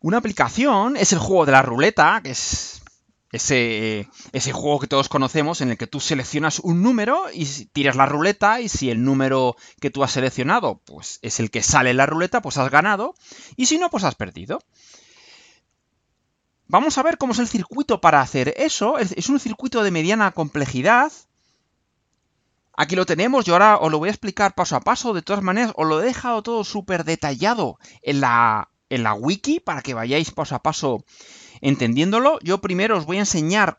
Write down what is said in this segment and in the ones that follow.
Una aplicación es el juego de la ruleta, que es ese, juego que todos conocemos en el que tú seleccionas un número y tiras la ruleta y si el número que tú has seleccionado pues es el que sale en la ruleta, pues has ganado y si no, pues has perdido. Vamos a ver cómo es el circuito para hacer eso. Es un circuito de mediana complejidad. Aquí lo tenemos, yo ahora os lo voy a explicar paso a paso, de todas maneras os lo he dejado todo súper detallado en la en la wiki para que vayáis paso a paso entendiéndolo. Yo primero os voy a enseñar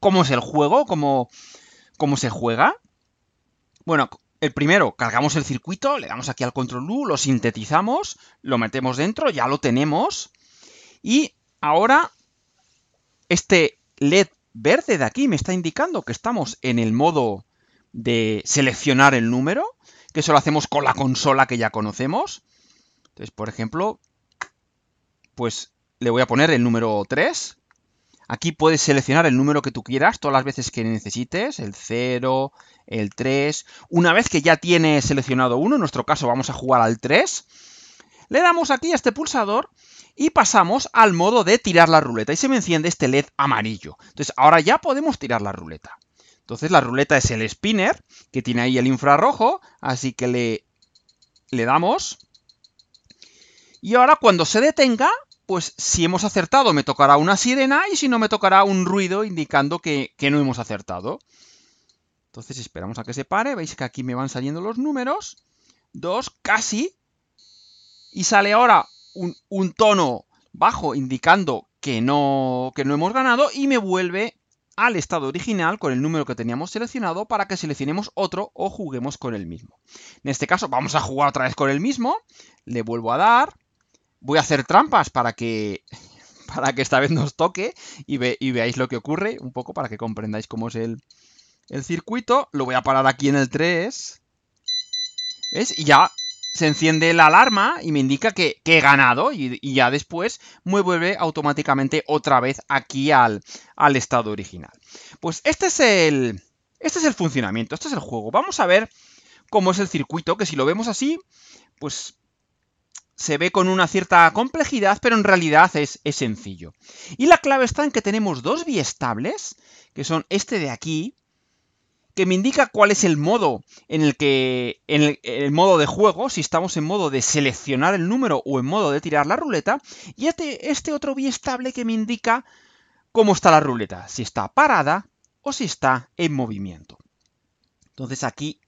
cómo es el juego, cómo, cómo se juega. Bueno, el primero, cargamos el circuito, le damos aquí al control U, lo sintetizamos, lo metemos dentro, ya lo tenemos. Y ahora, este LED verde de aquí me está indicando que estamos en el modo de seleccionar el número, que eso lo hacemos con la consola que ya conocemos. Entonces, por ejemplo, pues le voy a poner el número 3. Aquí puedes seleccionar el número que tú quieras todas las veces que necesites, el 0, el 3. Una vez que ya tiene seleccionado uno, en nuestro caso vamos a jugar al 3, le damos aquí a este pulsador y pasamos al modo de tirar la ruleta y se me enciende este LED amarillo. Entonces ahora ya podemos tirar la ruleta. Entonces la ruleta es el spinner que tiene ahí el infrarrojo, así que le, le damos. Y ahora cuando se detenga pues si hemos acertado me tocará una sirena y si no me tocará un ruido indicando que, no hemos acertado. Entonces esperamos a que se pare, veis que aquí me van saliendo los números, dos, casi, y sale ahora un, tono bajo indicando que no, que no hemos ganado y me vuelve al estado original con el número que teníamos seleccionado para que seleccionemos otro o juguemos con el mismo. En este caso vamos a jugar otra vez con el mismo, le vuelvo a dar, voy a hacer trampas para que para que esta vez nos toque y, ve, y veáis lo que ocurre, un poco para que comprendáis cómo es el, el circuito. Lo voy a parar aquí en el 3. ¿Ves? Y ya se enciende la alarma y me indica que, he ganado y, ya después me vuelve automáticamente otra vez aquí al, al estado original. Pues este es el... Este es el funcionamiento, este es el juego. Vamos a ver cómo es el circuito, que si lo vemos así, pues se ve con una cierta complejidad, pero en realidad es, es sencillo. Y la clave está en que tenemos dos biestables, que son este de aquí, que me indica cuál es el modo en el que en el, modo de juego, si estamos en modo de seleccionar el número o en modo de tirar la ruleta, y este, este otro biestable que me indica cómo está la ruleta, si está parada o si está en movimiento. Entonces aquí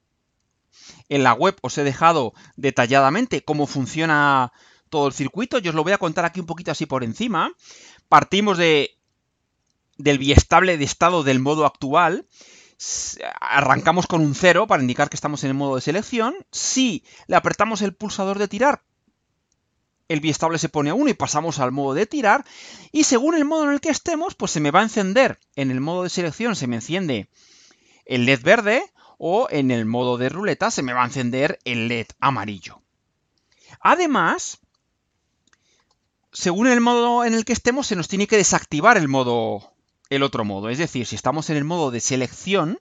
en la web os he dejado detalladamente cómo funciona todo el circuito. Yo os lo voy a contar aquí un poquito así por encima. Partimos de, del biestable de estado del modo actual. Arrancamos con un 0 para indicar que estamos en el modo de selección. Si le apretamos el pulsador de tirar, el biestable se pone a 1 y pasamos al modo de tirar. Y según el modo en el que estemos, pues se me va a encender. En el modo de selección se me enciende el LED verde o en el modo de ruleta se me va a encender el LED amarillo. Además, según el modo en el que estemos, se nos tiene que desactivar el modo, el otro modo. Es decir, si estamos en el modo de selección,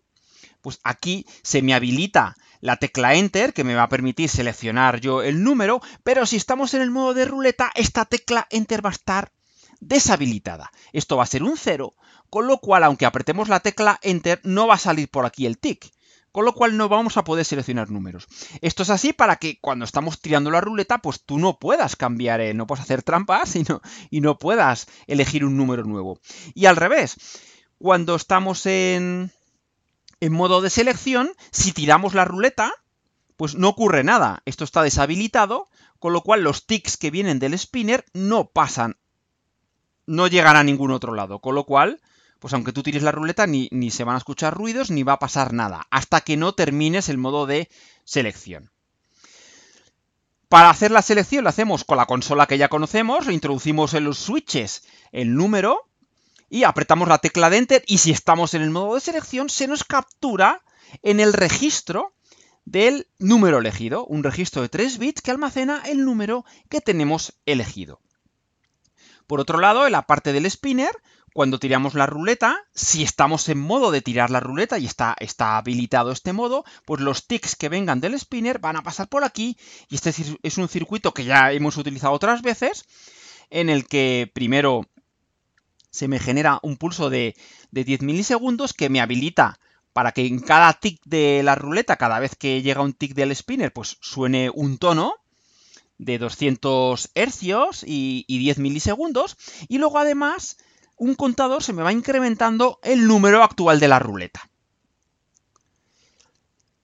pues aquí se me habilita la tecla Enter, que me va a permitir seleccionar yo el número, pero si estamos en el modo de ruleta, esta tecla Enter va a estar deshabilitada. Esto va a ser un cero, con lo cual, aunque apretemos la tecla Enter, no va a salir por aquí el tick, con lo cual no vamos a poder seleccionar números. Esto es así para que cuando estamos tirando la ruleta, pues tú no puedas cambiar, eh, no puedas hacer trampas y no, y no puedas elegir un número nuevo. Y al revés, cuando estamos en, en modo de selección, si tiramos la ruleta, pues no ocurre nada. Esto está deshabilitado, con lo cual los ticks que vienen del spinner no pasan, no llegan a ningún otro lado, con lo cual pues aunque tú tires la ruleta, ni, se van a escuchar ruidos, ni va a pasar nada, hasta que no termines el modo de selección. Para hacer la selección la hacemos con la consola que ya conocemos, introducimos en los switches el número y apretamos la tecla de Enter y si estamos en el modo de selección se nos captura en el registro del número elegido, un registro de 3 bits que almacena el número que tenemos elegido. Por otro lado, en la parte del spinner, cuando tiramos la ruleta, si estamos en modo de tirar la ruleta y está, habilitado este modo, pues los ticks que vengan del spinner van a pasar por aquí. Y este es un circuito que ya hemos utilizado otras veces, en el que primero se me genera un pulso de, 10 milisegundos que me habilita para que en cada tick de la ruleta, cada vez que llega un tick del spinner, pues suene un tono de 200 hercios y, y 10 milisegundos. Y luego además un contador se me va incrementando el número actual de la ruleta.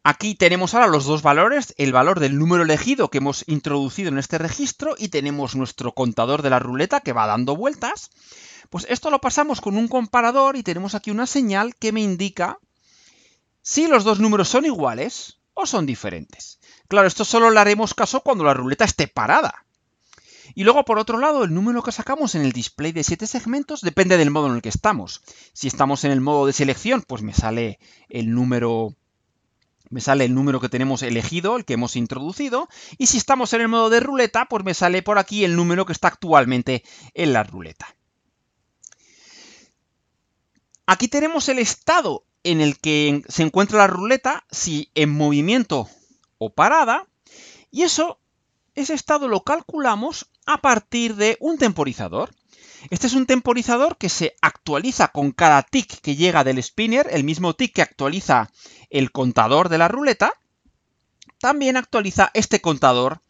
Aquí tenemos ahora los dos valores, el valor del número elegido que hemos introducido en este registro y tenemos nuestro contador de la ruleta que va dando vueltas. Pues esto lo pasamos con un comparador y tenemos aquí una señal que me indica si los dos números son iguales o son diferentes. Claro, esto solo le haremos caso cuando la ruleta esté parada. Y luego, por otro lado, el número que sacamos en el display de 7 segmentos depende del modo en el que estamos. Si estamos en el modo de selección, pues me sale el número me sale el número que tenemos elegido, el que hemos introducido, y si estamos en el modo de ruleta, pues me sale por aquí el número que está actualmente en la ruleta. Aquí tenemos el estado en el que se encuentra la ruleta, si en movimiento o parada, y eso ese estado lo calculamos a partir de un temporizador. Este es un temporizador que se actualiza con cada tick que llega del spinner, el mismo tick que actualiza el contador de la ruleta, también actualiza este contador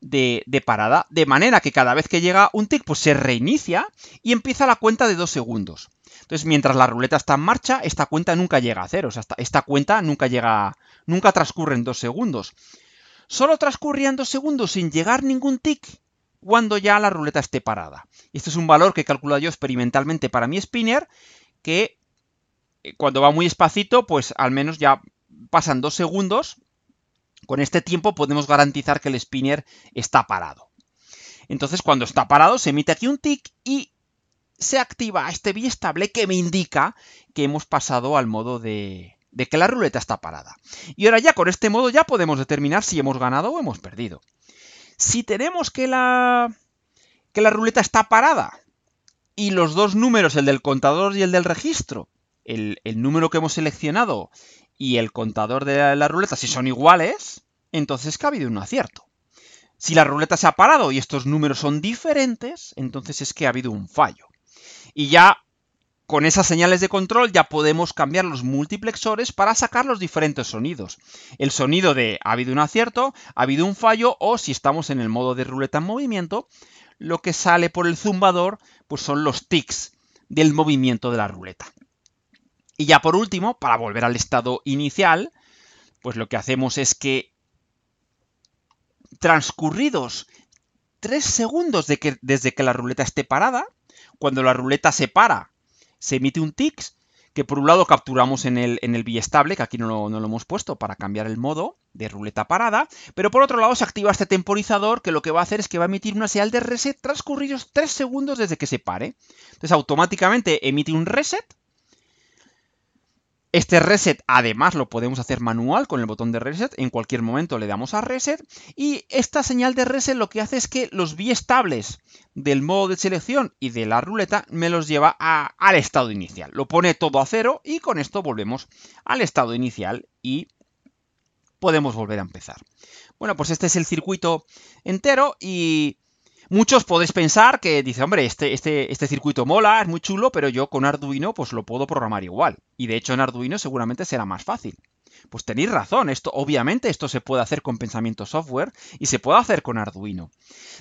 de, parada, de manera que cada vez que llega un tick, pues se reinicia y empieza la cuenta de dos segundos. Entonces, mientras la ruleta está en marcha, esta cuenta nunca llega a cero, o sea, esta, cuenta nunca llega, nunca transcurren dos segundos solo dos segundos sin llegar ningún tick cuando ya la ruleta esté parada. Este es un valor que he yo experimentalmente para mi spinner, que eh, cuando va muy espacito, pues al menos ya pasan dos segundos. Con este tiempo podemos garantizar que el spinner está parado. Entonces cuando está parado se emite aquí un tick y se activa este biestable que me indica que hemos pasado al modo de, de que la ruleta está parada. Y ahora ya con este modo ya podemos determinar si hemos ganado o hemos perdido. Si tenemos que la que la ruleta está parada y los dos números, el del contador y el del registro, el, número que hemos seleccionado y el contador de la, ruleta, si son iguales, entonces que ha habido un acierto. Si la ruleta se ha parado y estos números son diferentes, entonces es que ha habido un fallo. Y ya con esas señales de control ya podemos cambiar los multiplexores para sacar los diferentes sonidos. El sonido de ha habido un acierto, ha habido un fallo o si estamos en el modo de ruleta en movimiento, lo que sale por el zumbador pues son los tics del movimiento de la ruleta. Y ya por último, para volver al estado inicial, pues lo que hacemos es que transcurridos 3 segundos desde que la ruleta esté parada, cuando la ruleta se para se emite un TIX que por un lado capturamos en el, en el biestable, que aquí no lo, no lo, hemos puesto para cambiar el modo de ruleta parada, pero por otro lado se activa este temporizador que lo que va a hacer es que va a emitir una señal de reset transcurridos 3 segundos desde que se pare. Entonces automáticamente emite un reset este reset además lo podemos hacer manual con el botón de reset, en cualquier momento le damos a reset y esta señal de reset lo que hace es que los biestables del modo de selección y de la ruleta me los lleva al estado inicial. Lo pone todo a cero y con esto volvemos al estado inicial y podemos volver a empezar. Bueno, pues este es el circuito entero y Muchos podéis pensar que dice, hombre, este, este, este circuito mola, es muy chulo, pero yo con Arduino pues lo puedo programar igual. Y de hecho en Arduino seguramente será más fácil. Pues tenéis razón, esto obviamente esto se puede hacer con pensamiento software y se puede hacer con Arduino.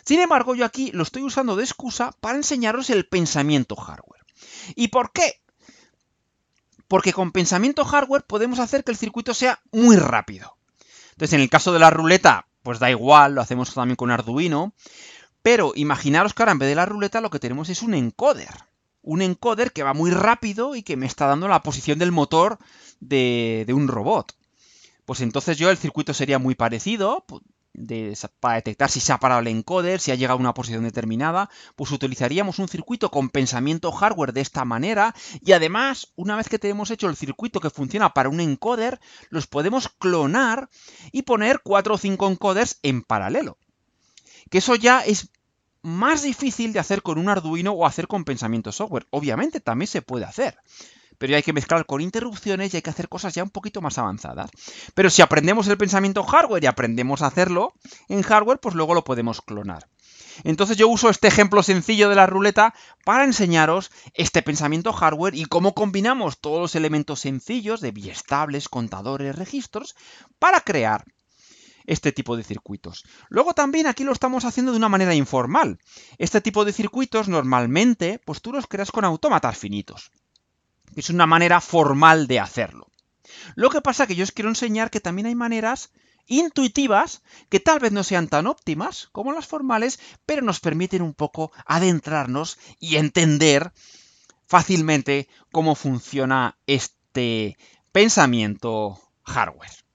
Sin embargo, yo aquí lo estoy usando de excusa para enseñaros el pensamiento hardware. ¿Y por qué? Porque con pensamiento hardware podemos hacer que el circuito sea muy rápido. Entonces, en el caso de la ruleta, pues da igual, lo hacemos también con Arduino. Pero imaginaros que ahora en vez de la ruleta lo que tenemos es un encoder. Un encoder que va muy rápido y que me está dando la posición del motor de, un robot. Pues entonces yo el circuito sería muy parecido. para detectar si se ha parado el encoder, si ha llegado a una posición determinada, pues utilizaríamos un circuito con pensamiento hardware de esta manera y además, una vez que tenemos hecho el circuito que funciona para un encoder, los podemos clonar y poner cuatro o cinco encoders en paralelo. Que eso ya es más difícil de hacer con un Arduino o hacer con pensamiento software. Obviamente también se puede hacer. Pero ya hay que mezclar con interrupciones y hay que hacer cosas ya un poquito más avanzadas. Pero si aprendemos el pensamiento hardware y aprendemos a hacerlo en hardware, pues luego lo podemos clonar. Entonces yo uso este ejemplo sencillo de la ruleta para enseñaros este pensamiento hardware y cómo combinamos todos los elementos sencillos de biestables, contadores, registros para crear este tipo de circuitos. Luego también aquí lo estamos haciendo de una manera informal. Este tipo de circuitos normalmente, pues tú los creas con autómatas finitos. Es una manera formal de hacerlo. Lo que pasa que yo os quiero enseñar que también hay maneras intuitivas que tal vez no sean tan óptimas como las formales, pero nos permiten un poco adentrarnos y entender fácilmente cómo funciona este pensamiento hardware.